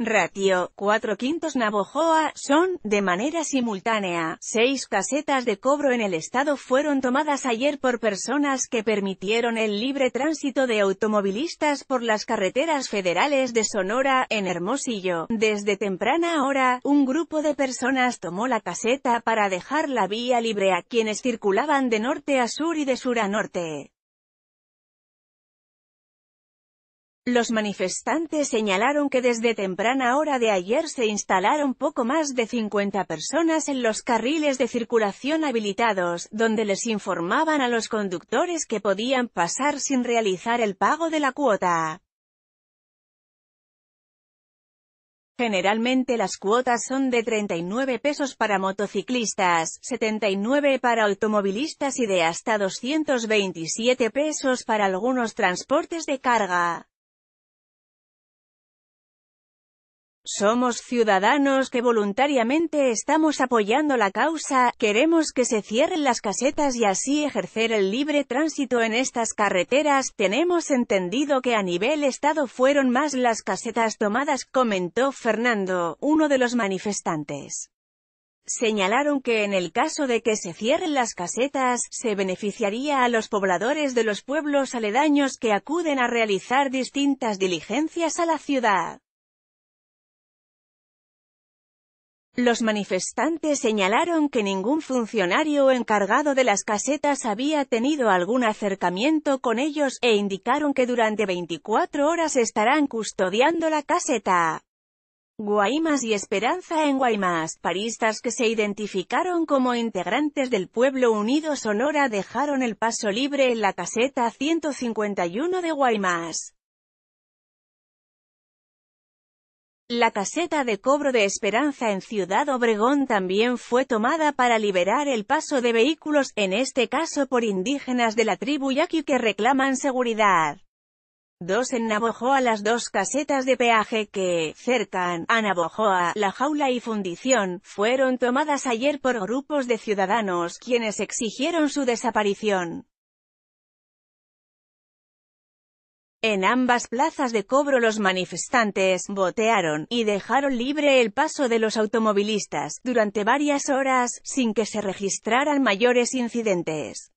Ratio, 4 quintos Navojoa, son, de manera simultánea, seis casetas de cobro en el estado fueron tomadas ayer por personas que permitieron el libre tránsito de automovilistas por las carreteras federales de Sonora, en Hermosillo. Desde temprana hora, un grupo de personas tomó la caseta para dejar la vía libre a quienes circulaban de norte a sur y de sur a norte. Los manifestantes señalaron que desde temprana hora de ayer se instalaron poco más de 50 personas en los carriles de circulación habilitados, donde les informaban a los conductores que podían pasar sin realizar el pago de la cuota. Generalmente las cuotas son de 39 pesos para motociclistas, 79 para automovilistas y de hasta 227 pesos para algunos transportes de carga. Somos ciudadanos que voluntariamente estamos apoyando la causa, queremos que se cierren las casetas y así ejercer el libre tránsito en estas carreteras, tenemos entendido que a nivel Estado fueron más las casetas tomadas, comentó Fernando, uno de los manifestantes. Señalaron que en el caso de que se cierren las casetas, se beneficiaría a los pobladores de los pueblos aledaños que acuden a realizar distintas diligencias a la ciudad. Los manifestantes señalaron que ningún funcionario encargado de las casetas había tenido algún acercamiento con ellos, e indicaron que durante 24 horas estarán custodiando la caseta. Guaymas y Esperanza en Guaymas, paristas que se identificaron como integrantes del Pueblo Unido Sonora dejaron el paso libre en la caseta 151 de Guaymas. La caseta de cobro de Esperanza en Ciudad Obregón también fue tomada para liberar el paso de vehículos, en este caso por indígenas de la tribu Yaqui que reclaman seguridad. Dos en Navojoa las dos casetas de peaje que, cercan, a Navojoa, la jaula y fundición, fueron tomadas ayer por grupos de ciudadanos quienes exigieron su desaparición. En ambas plazas de cobro los manifestantes botearon y dejaron libre el paso de los automovilistas durante varias horas, sin que se registraran mayores incidentes.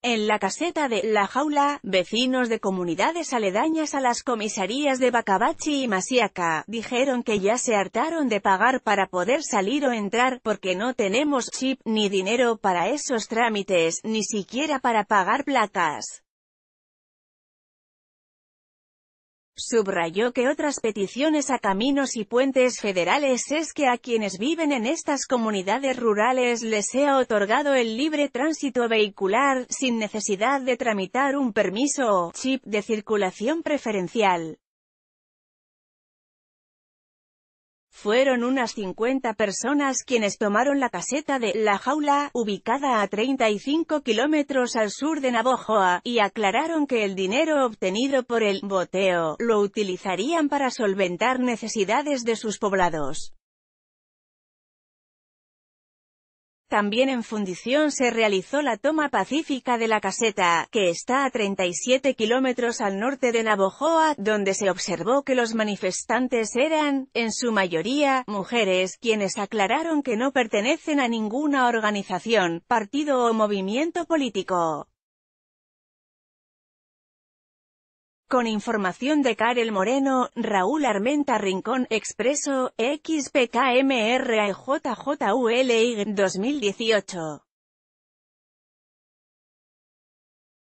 En la caseta de La Jaula, vecinos de comunidades aledañas a las comisarías de Bacabachi y Masiaca, dijeron que ya se hartaron de pagar para poder salir o entrar, porque no tenemos chip ni dinero para esos trámites, ni siquiera para pagar placas. Subrayó que otras peticiones a caminos y puentes federales es que a quienes viven en estas comunidades rurales les sea otorgado el libre tránsito vehicular, sin necesidad de tramitar un permiso o chip de circulación preferencial. Fueron unas 50 personas quienes tomaron la caseta de La Jaula, ubicada a 35 kilómetros al sur de Navojoa, y aclararon que el dinero obtenido por el «boteo» lo utilizarían para solventar necesidades de sus poblados. También en fundición se realizó la toma pacífica de la caseta, que está a 37 kilómetros al norte de Navojoa, donde se observó que los manifestantes eran, en su mayoría, mujeres, quienes aclararon que no pertenecen a ninguna organización, partido o movimiento político. Con información de Karel Moreno, Raúl Armenta Rincón, Expreso, XPKMRAJJULI 2018.